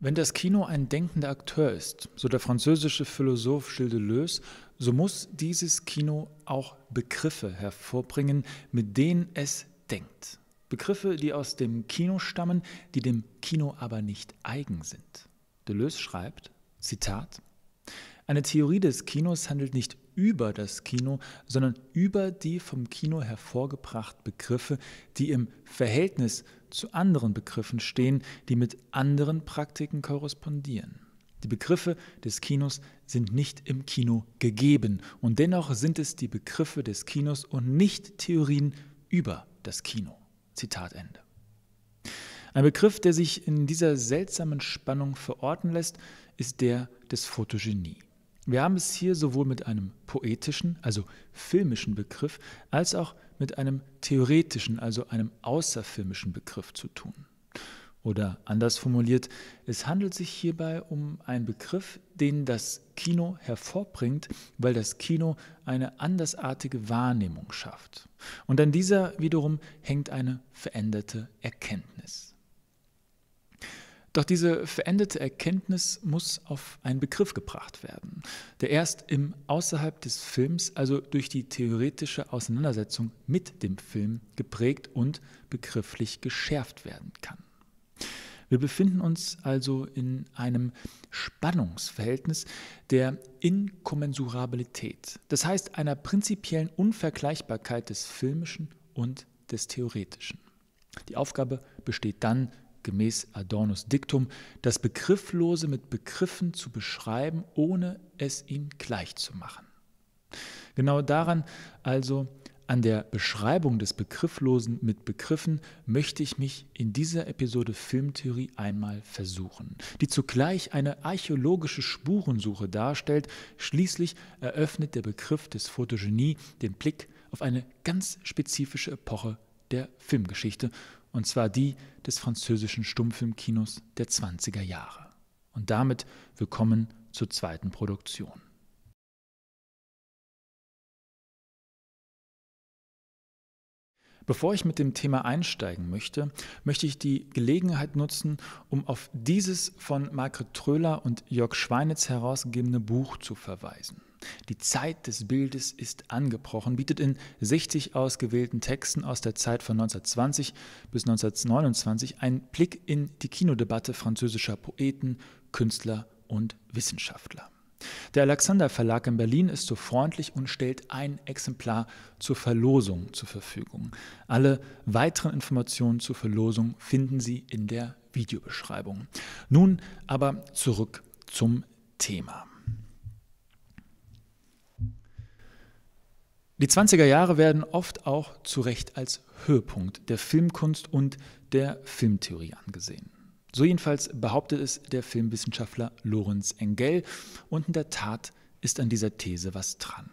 Wenn das Kino ein denkender Akteur ist, so der französische Philosoph Gilles Deleuze, so muss dieses Kino auch Begriffe hervorbringen, mit denen es denkt. Begriffe, die aus dem Kino stammen, die dem Kino aber nicht eigen sind. Deleuze schreibt, Zitat, eine Theorie des Kinos handelt nicht über das Kino, sondern über die vom Kino hervorgebrachten Begriffe, die im Verhältnis zu anderen Begriffen stehen, die mit anderen Praktiken korrespondieren. Die Begriffe des Kinos sind nicht im Kino gegeben und dennoch sind es die Begriffe des Kinos und nicht Theorien über das Kino. Zitat Ende. Ein Begriff, der sich in dieser seltsamen Spannung verorten lässt, ist der des Fotogenie. Wir haben es hier sowohl mit einem poetischen, also filmischen Begriff, als auch mit einem theoretischen, also einem außerfilmischen Begriff zu tun. Oder anders formuliert, es handelt sich hierbei um einen Begriff, den das Kino hervorbringt, weil das Kino eine andersartige Wahrnehmung schafft. Und an dieser wiederum hängt eine veränderte Erkenntnis. Doch diese veränderte Erkenntnis muss auf einen Begriff gebracht werden, der erst im außerhalb des Films, also durch die theoretische Auseinandersetzung mit dem Film geprägt und begrifflich geschärft werden kann. Wir befinden uns also in einem Spannungsverhältnis der Inkommensurabilität, das heißt einer prinzipiellen Unvergleichbarkeit des Filmischen und des Theoretischen. Die Aufgabe besteht dann gemäß Adornos Diktum, das Begrifflose mit Begriffen zu beschreiben, ohne es ihm gleich zu machen. Genau daran, also an der Beschreibung des Begrifflosen mit Begriffen, möchte ich mich in dieser Episode Filmtheorie einmal versuchen, die zugleich eine archäologische Spurensuche darstellt. Schließlich eröffnet der Begriff des Fotogenie den Blick auf eine ganz spezifische Epoche der Filmgeschichte und zwar die des französischen Stummfilmkinos der 20er Jahre. Und damit willkommen zur zweiten Produktion. Bevor ich mit dem Thema einsteigen möchte, möchte ich die Gelegenheit nutzen, um auf dieses von Margret Tröler und Jörg Schweinitz herausgegebene Buch zu verweisen. Die Zeit des Bildes ist angebrochen, bietet in 60 ausgewählten Texten aus der Zeit von 1920 bis 1929 einen Blick in die Kinodebatte französischer Poeten, Künstler und Wissenschaftler. Der Alexander Verlag in Berlin ist so freundlich und stellt ein Exemplar zur Verlosung zur Verfügung. Alle weiteren Informationen zur Verlosung finden Sie in der Videobeschreibung. Nun aber zurück zum Thema. Die 20er Jahre werden oft auch zu Recht als Höhepunkt der Filmkunst und der Filmtheorie angesehen. So jedenfalls behauptet es der Filmwissenschaftler Lorenz Engel und in der Tat ist an dieser These was dran.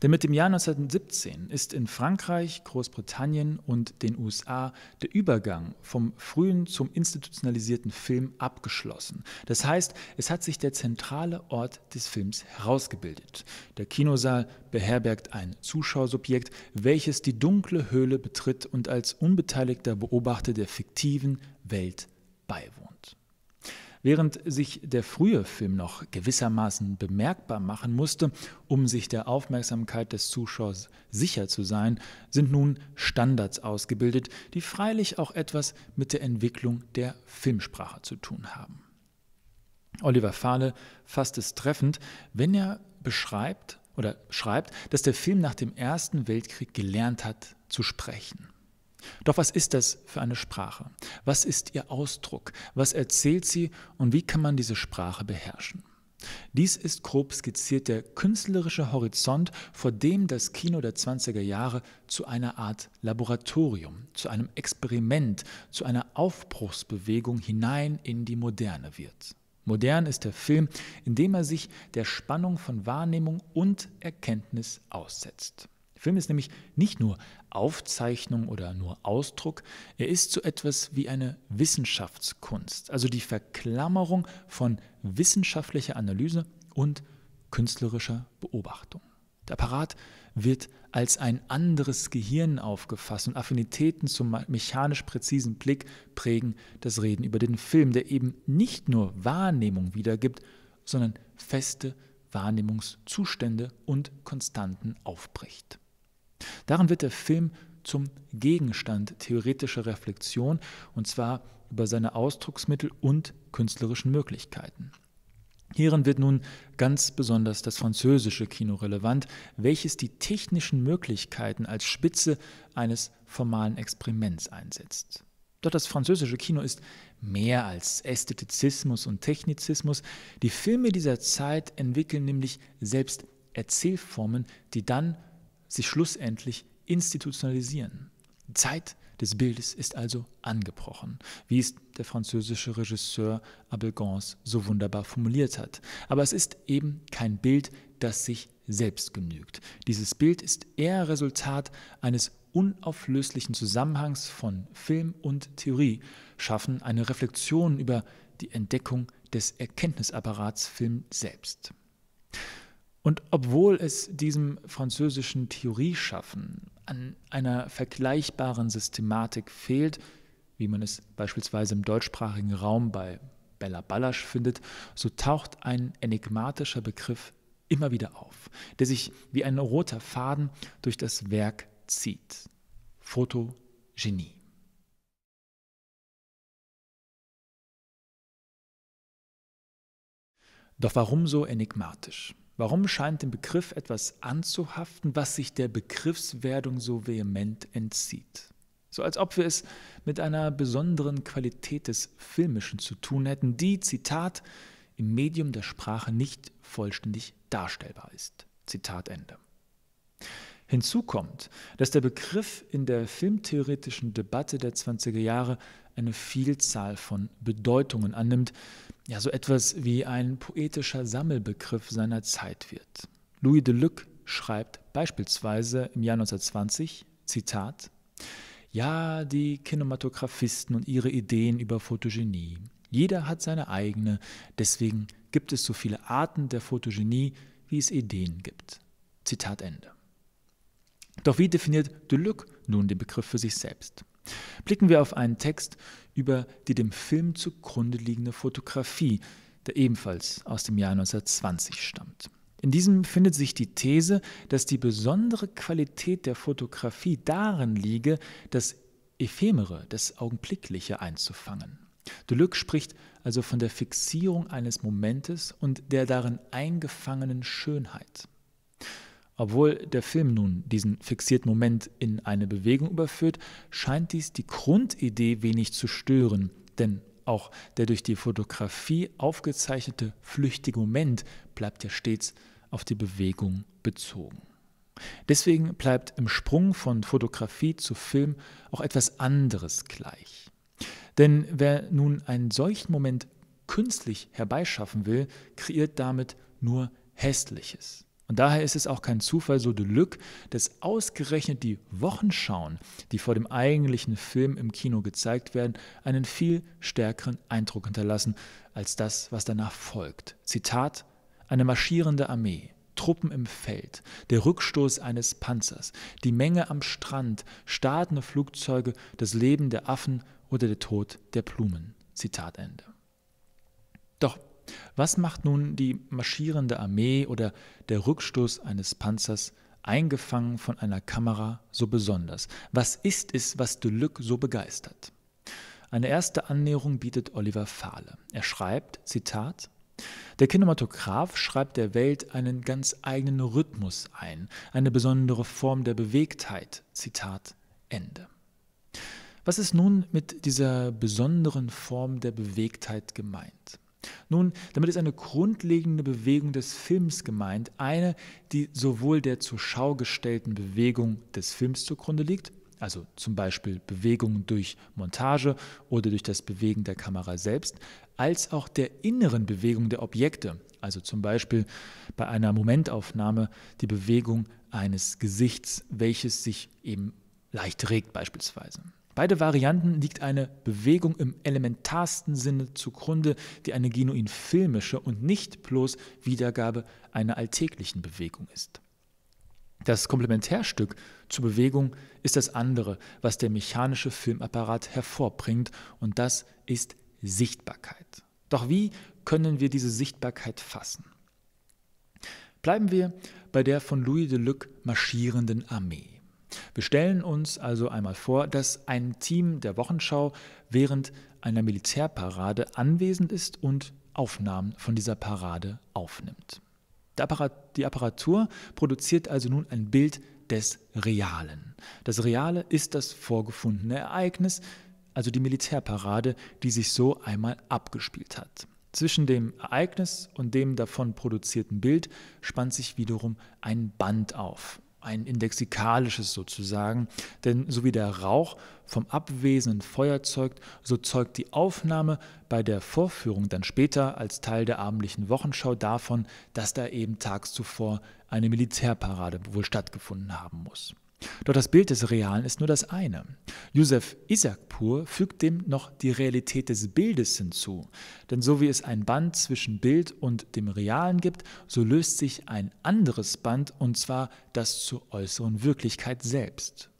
Denn mit dem Jahr 1917 ist in Frankreich, Großbritannien und den USA der Übergang vom frühen zum institutionalisierten Film abgeschlossen. Das heißt, es hat sich der zentrale Ort des Films herausgebildet. Der Kinosaal beherbergt ein Zuschauersubjekt, welches die dunkle Höhle betritt und als unbeteiligter Beobachter der fiktiven Welt beiwohnt. Während sich der frühe Film noch gewissermaßen bemerkbar machen musste, um sich der Aufmerksamkeit des Zuschauers sicher zu sein, sind nun Standards ausgebildet, die freilich auch etwas mit der Entwicklung der Filmsprache zu tun haben. Oliver Fahle fasst es treffend, wenn er beschreibt oder schreibt, dass der Film nach dem Ersten Weltkrieg gelernt hat zu sprechen. Doch was ist das für eine Sprache? Was ist ihr Ausdruck? Was erzählt sie und wie kann man diese Sprache beherrschen? Dies ist grob skizziert der künstlerische Horizont, vor dem das Kino der 20er Jahre zu einer Art Laboratorium, zu einem Experiment, zu einer Aufbruchsbewegung hinein in die Moderne wird. Modern ist der Film, in dem er sich der Spannung von Wahrnehmung und Erkenntnis aussetzt. Der Film ist nämlich nicht nur Aufzeichnung oder nur Ausdruck, er ist so etwas wie eine Wissenschaftskunst, also die Verklammerung von wissenschaftlicher Analyse und künstlerischer Beobachtung. Der Apparat wird als ein anderes Gehirn aufgefasst und Affinitäten zum mechanisch präzisen Blick prägen das Reden über den Film, der eben nicht nur Wahrnehmung wiedergibt, sondern feste Wahrnehmungszustände und Konstanten aufbricht. Daran wird der Film zum Gegenstand theoretischer Reflexion, und zwar über seine Ausdrucksmittel und künstlerischen Möglichkeiten. Hierin wird nun ganz besonders das französische Kino relevant, welches die technischen Möglichkeiten als Spitze eines formalen Experiments einsetzt. Doch das französische Kino ist mehr als Ästhetizismus und Technizismus. Die Filme dieser Zeit entwickeln nämlich selbst Erzählformen, die dann sich schlussendlich institutionalisieren. Die Zeit des Bildes ist also angebrochen, wie es der französische Regisseur Abel Gans so wunderbar formuliert hat. Aber es ist eben kein Bild, das sich selbst genügt. Dieses Bild ist eher Resultat eines unauflöslichen Zusammenhangs von Film und Theorie, schaffen eine Reflexion über die Entdeckung des Erkenntnisapparats Film selbst. Und obwohl es diesem französischen Theorieschaffen an einer vergleichbaren Systematik fehlt, wie man es beispielsweise im deutschsprachigen Raum bei Bella Ballasch findet, so taucht ein enigmatischer Begriff immer wieder auf, der sich wie ein roter Faden durch das Werk zieht. Fotogenie. Doch warum so enigmatisch? Warum scheint dem Begriff etwas anzuhaften, was sich der Begriffswerdung so vehement entzieht? So als ob wir es mit einer besonderen Qualität des Filmischen zu tun hätten, die, Zitat, im Medium der Sprache nicht vollständig darstellbar ist. Zitat Ende. Hinzu kommt, dass der Begriff in der filmtheoretischen Debatte der 20er Jahre eine Vielzahl von Bedeutungen annimmt, ja so etwas wie ein poetischer Sammelbegriff seiner Zeit wird. Louis Deluc schreibt beispielsweise im Jahr 1920, Zitat, ja, die Kinematografisten und ihre Ideen über Fotogenie. Jeder hat seine eigene, deswegen gibt es so viele Arten der Fotogenie, wie es Ideen gibt. Zitat Ende. Doch wie definiert Deluc nun den Begriff für sich selbst? Blicken wir auf einen Text über die dem Film zugrunde liegende Fotografie, der ebenfalls aus dem Jahr 1920 stammt. In diesem findet sich die These, dass die besondere Qualität der Fotografie darin liege, das Ephemere, das Augenblickliche einzufangen. Deleuze spricht also von der Fixierung eines Momentes und der darin eingefangenen Schönheit. Obwohl der Film nun diesen fixierten Moment in eine Bewegung überführt, scheint dies die Grundidee wenig zu stören, denn auch der durch die Fotografie aufgezeichnete flüchtige Moment bleibt ja stets auf die Bewegung bezogen. Deswegen bleibt im Sprung von Fotografie zu Film auch etwas anderes gleich. Denn wer nun einen solchen Moment künstlich herbeischaffen will, kreiert damit nur Hässliches. Und daher ist es auch kein Zufall so Deluxe, dass ausgerechnet die Wochenschauen, die vor dem eigentlichen Film im Kino gezeigt werden, einen viel stärkeren Eindruck hinterlassen als das, was danach folgt. Zitat: Eine marschierende Armee. Truppen im Feld, der Rückstoß eines Panzers, die Menge am Strand, startende Flugzeuge, das Leben der Affen oder der Tod der Blumen. Zitat Ende. Doch was macht nun die marschierende Armee oder der Rückstoß eines Panzers eingefangen von einer Kamera so besonders? Was ist es, was Deluc so begeistert? Eine erste Annäherung bietet Oliver Fahle. Er schreibt, Zitat, der Kinematograph schreibt der Welt einen ganz eigenen Rhythmus ein, eine besondere Form der Bewegtheit. Zitat Ende. Was ist nun mit dieser besonderen Form der Bewegtheit gemeint? Nun, damit ist eine grundlegende Bewegung des Films gemeint, eine, die sowohl der zur Schau gestellten Bewegung des Films zugrunde liegt, also zum Beispiel Bewegung durch Montage oder durch das Bewegen der Kamera selbst, als auch der inneren Bewegung der Objekte, also zum Beispiel bei einer Momentaufnahme die Bewegung eines Gesichts, welches sich eben leicht regt beispielsweise. Beide Varianten liegt eine Bewegung im elementarsten Sinne zugrunde, die eine genuin filmische und nicht bloß Wiedergabe einer alltäglichen Bewegung ist. Das Komplementärstück zur Bewegung ist das andere, was der mechanische Filmapparat hervorbringt, und das ist Sichtbarkeit. Doch wie können wir diese Sichtbarkeit fassen? Bleiben wir bei der von Louis Deluc marschierenden Armee. Wir stellen uns also einmal vor, dass ein Team der Wochenschau während einer Militärparade anwesend ist und Aufnahmen von dieser Parade aufnimmt. Die Apparatur produziert also nun ein Bild des Realen. Das Reale ist das vorgefundene Ereignis, also die Militärparade, die sich so einmal abgespielt hat. Zwischen dem Ereignis und dem davon produzierten Bild spannt sich wiederum ein Band auf ein indexikalisches sozusagen, denn so wie der Rauch vom abwesenden Feuer zeugt, so zeugt die Aufnahme bei der Vorführung dann später als Teil der abendlichen Wochenschau davon, dass da eben tags zuvor eine Militärparade wohl stattgefunden haben muss. Doch das Bild des Realen ist nur das eine. Josef Isakpur fügt dem noch die Realität des Bildes hinzu. Denn so wie es ein Band zwischen Bild und dem Realen gibt, so löst sich ein anderes Band, und zwar das zur äußeren Wirklichkeit selbst.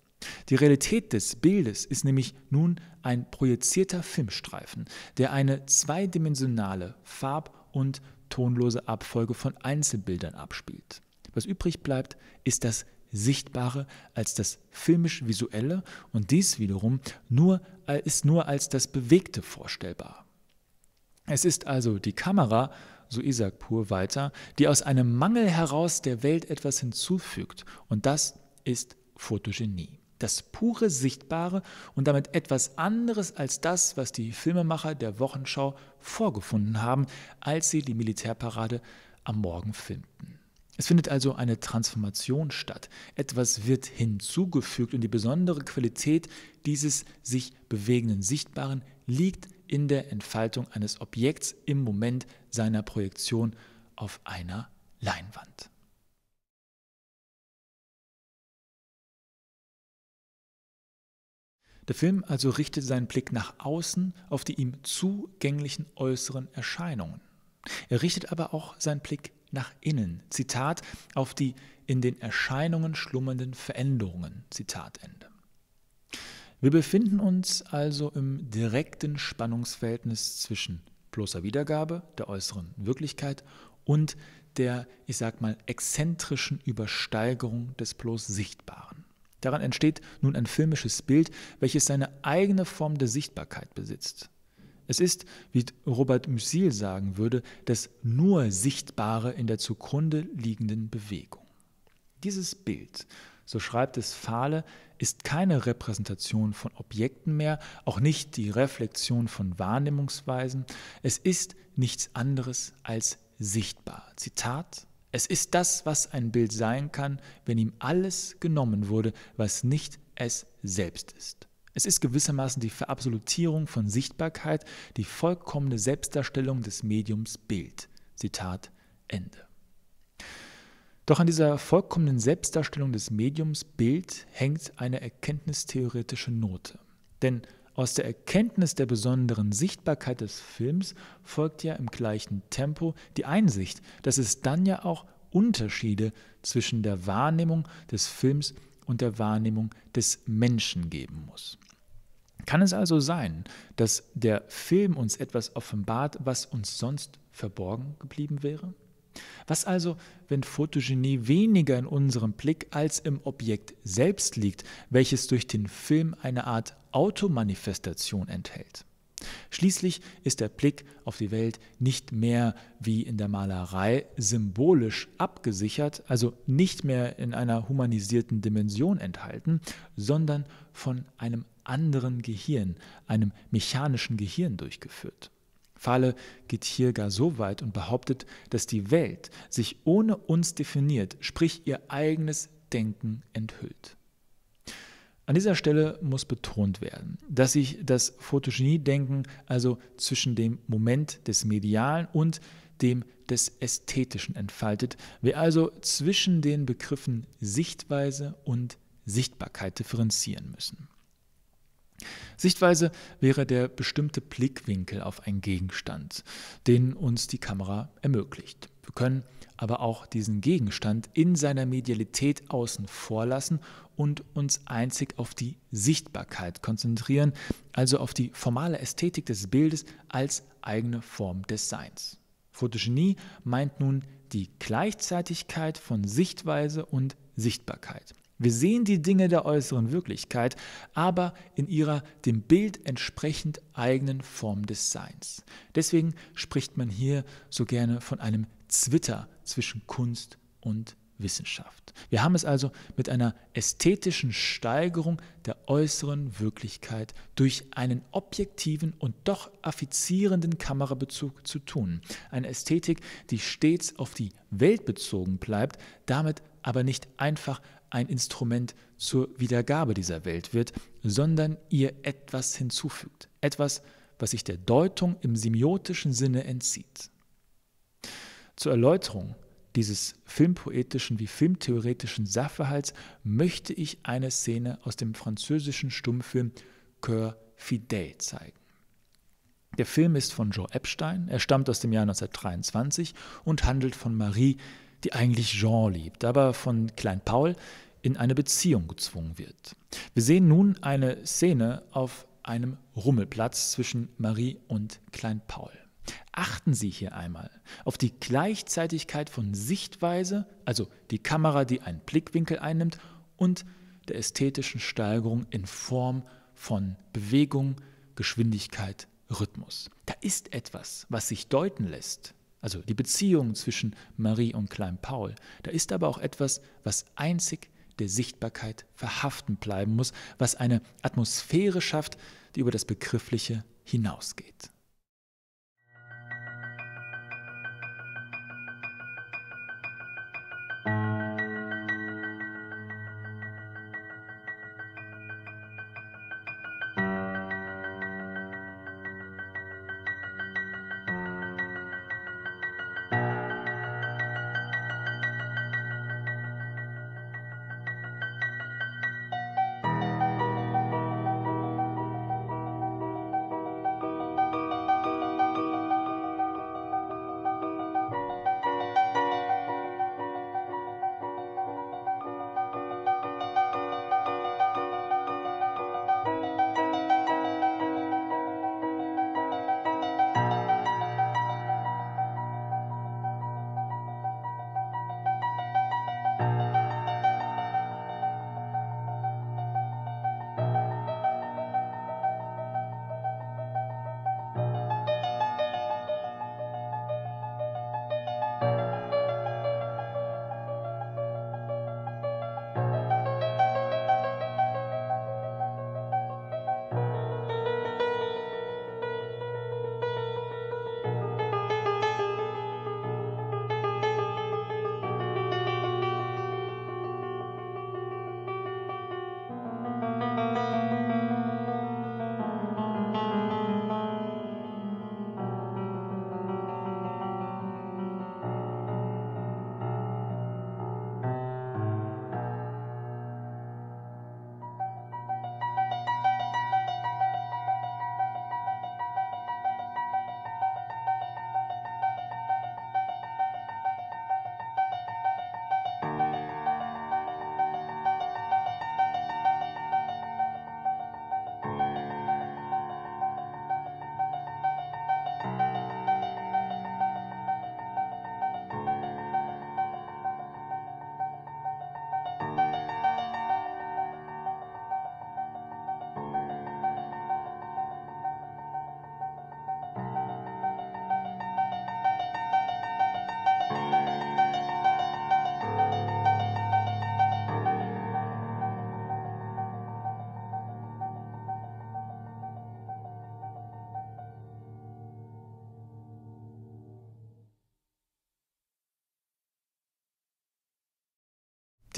Die Realität des Bildes ist nämlich nun ein projizierter Filmstreifen, der eine zweidimensionale Farb- und tonlose Abfolge von Einzelbildern abspielt. Was übrig bleibt, ist das Sichtbare, als das filmisch-visuelle und dies wiederum nur, äh, ist nur als das Bewegte vorstellbar. Es ist also die Kamera, so Isaac Pur weiter, die aus einem Mangel heraus der Welt etwas hinzufügt und das ist Fotogenie. Das pure Sichtbare und damit etwas anderes als das, was die Filmemacher der Wochenschau vorgefunden haben, als sie die Militärparade am Morgen filmten. Es findet also eine Transformation statt. Etwas wird hinzugefügt und die besondere Qualität dieses sich bewegenden Sichtbaren liegt in der Entfaltung eines Objekts im Moment seiner Projektion auf einer Leinwand. Der Film also richtet seinen Blick nach außen auf die ihm zugänglichen äußeren Erscheinungen. Er richtet aber auch seinen Blick nach innen. Zitat auf die in den Erscheinungen schlummernden Veränderungen. Zitat Ende. Wir befinden uns also im direkten Spannungsverhältnis zwischen bloßer Wiedergabe der äußeren Wirklichkeit und der, ich sag mal, exzentrischen Übersteigerung des bloß Sichtbaren. Daran entsteht nun ein filmisches Bild, welches seine eigene Form der Sichtbarkeit besitzt. Es ist, wie Robert Musil sagen würde, das nur Sichtbare in der zugrunde liegenden Bewegung. Dieses Bild, so schreibt es Fahle, ist keine Repräsentation von Objekten mehr, auch nicht die Reflexion von Wahrnehmungsweisen. Es ist nichts anderes als sichtbar. Zitat. Es ist das, was ein Bild sein kann, wenn ihm alles genommen wurde, was nicht es selbst ist. Es ist gewissermaßen die Verabsolutierung von Sichtbarkeit, die vollkommene Selbstdarstellung des Mediums Bild. Zitat Ende. Doch an dieser vollkommenen Selbstdarstellung des Mediums Bild hängt eine erkenntnistheoretische Note. Denn aus der Erkenntnis der besonderen Sichtbarkeit des Films folgt ja im gleichen Tempo die Einsicht, dass es dann ja auch Unterschiede zwischen der Wahrnehmung des Films und der Wahrnehmung des Menschen geben muss. Kann es also sein, dass der Film uns etwas offenbart, was uns sonst verborgen geblieben wäre? Was also, wenn Fotogenie weniger in unserem Blick als im Objekt selbst liegt, welches durch den Film eine Art Automanifestation enthält? Schließlich ist der Blick auf die Welt nicht mehr wie in der Malerei symbolisch abgesichert, also nicht mehr in einer humanisierten Dimension enthalten, sondern von einem anderen Gehirn, einem mechanischen Gehirn durchgeführt. Fahle geht hier gar so weit und behauptet, dass die Welt sich ohne uns definiert, sprich ihr eigenes Denken enthüllt. An dieser Stelle muss betont werden, dass sich das Photogenie-Denken also zwischen dem Moment des Medialen und dem des Ästhetischen entfaltet, wir also zwischen den Begriffen Sichtweise und Sichtbarkeit differenzieren müssen. Sichtweise wäre der bestimmte Blickwinkel auf einen Gegenstand, den uns die Kamera ermöglicht. Wir können aber auch diesen Gegenstand in seiner Medialität außen vor lassen und uns einzig auf die Sichtbarkeit konzentrieren, also auf die formale Ästhetik des Bildes als eigene Form des Seins. Photogenie meint nun die Gleichzeitigkeit von Sichtweise und Sichtbarkeit. Wir sehen die Dinge der äußeren Wirklichkeit, aber in ihrer dem Bild entsprechend eigenen Form des Seins. Deswegen spricht man hier so gerne von einem Zwitter zwischen Kunst und Wissenschaft. Wir haben es also mit einer ästhetischen Steigerung der äußeren Wirklichkeit durch einen objektiven und doch affizierenden Kamerabezug zu tun. Eine Ästhetik, die stets auf die Welt bezogen bleibt, damit aber nicht einfach ein Instrument zur Wiedergabe dieser Welt wird, sondern ihr etwas hinzufügt, etwas, was sich der Deutung im semiotischen Sinne entzieht. Zur Erläuterung dieses filmpoetischen wie filmtheoretischen Sachverhalts möchte ich eine Szene aus dem französischen Stummfilm Coeur Fidèle zeigen. Der Film ist von Joe Epstein, er stammt aus dem Jahr 1923 und handelt von Marie, die eigentlich Jean liebt, aber von Klein Paul in eine Beziehung gezwungen wird. Wir sehen nun eine Szene auf einem Rummelplatz zwischen Marie und Klein Paul. Achten Sie hier einmal auf die Gleichzeitigkeit von Sichtweise, also die Kamera, die einen Blickwinkel einnimmt, und der ästhetischen Steigerung in Form von Bewegung, Geschwindigkeit, Rhythmus. Da ist etwas, was sich deuten lässt also die Beziehung zwischen Marie und Klein Paul. Da ist aber auch etwas, was einzig der Sichtbarkeit verhaften bleiben muss, was eine Atmosphäre schafft, die über das Begriffliche hinausgeht.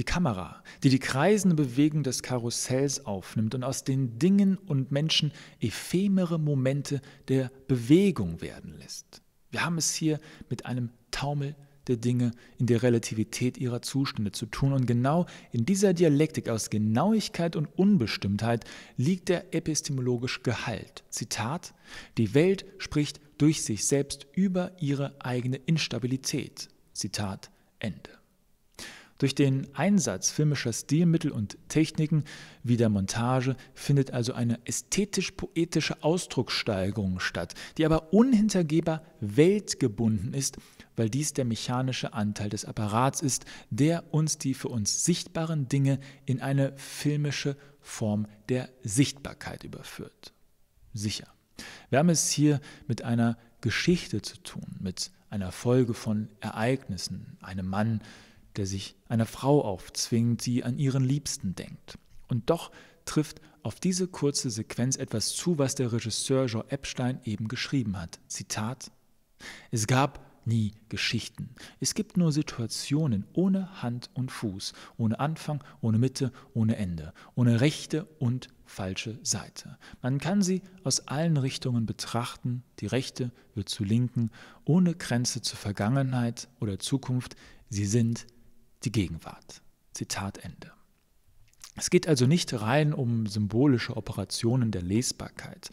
die Kamera, die die kreisende Bewegung des Karussells aufnimmt und aus den Dingen und Menschen ephemere Momente der Bewegung werden lässt. Wir haben es hier mit einem Taumel der Dinge in der Relativität ihrer Zustände zu tun und genau in dieser Dialektik aus Genauigkeit und Unbestimmtheit liegt der epistemologische Gehalt. Zitat: Die Welt spricht durch sich selbst über ihre eigene Instabilität. Zitat Ende. Durch den Einsatz filmischer Stilmittel und Techniken wie der Montage findet also eine ästhetisch-poetische Ausdruckssteigerung statt, die aber unhintergehbar weltgebunden ist, weil dies der mechanische Anteil des Apparats ist, der uns die für uns sichtbaren Dinge in eine filmische Form der Sichtbarkeit überführt. Sicher. Wir haben es hier mit einer Geschichte zu tun, mit einer Folge von Ereignissen, einem Mann, der sich einer Frau aufzwingt, die an ihren Liebsten denkt. Und doch trifft auf diese kurze Sequenz etwas zu, was der Regisseur Jean Epstein eben geschrieben hat. Zitat: Es gab nie Geschichten. Es gibt nur Situationen ohne Hand und Fuß, ohne Anfang, ohne Mitte, ohne Ende, ohne rechte und falsche Seite. Man kann sie aus allen Richtungen betrachten, die rechte wird zu linken, ohne Grenze zur Vergangenheit oder Zukunft, sie sind die Gegenwart. Zitat Ende. Es geht also nicht rein um symbolische Operationen der Lesbarkeit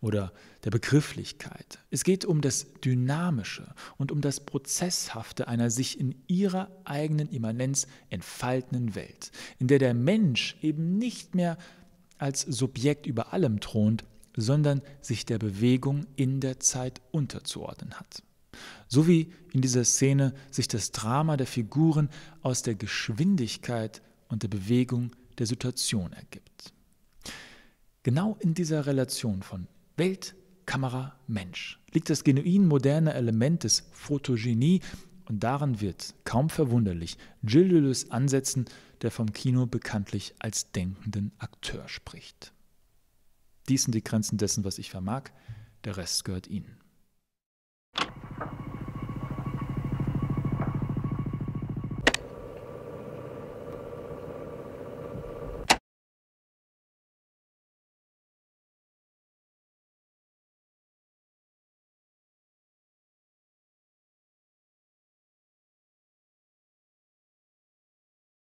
oder der Begrifflichkeit. Es geht um das Dynamische und um das Prozesshafte einer sich in ihrer eigenen Immanenz entfaltenden Welt, in der der Mensch eben nicht mehr als Subjekt über allem thront, sondern sich der Bewegung in der Zeit unterzuordnen hat. So wie in dieser Szene sich das Drama der Figuren aus der Geschwindigkeit und der Bewegung der Situation ergibt. Genau in dieser Relation von Welt, Kamera, Mensch liegt das genuin moderne Element des Photogenie und daran wird, kaum verwunderlich, Gilles Deleuze ansetzen, der vom Kino bekanntlich als denkenden Akteur spricht. Dies sind die Grenzen dessen, was ich vermag, der Rest gehört Ihnen.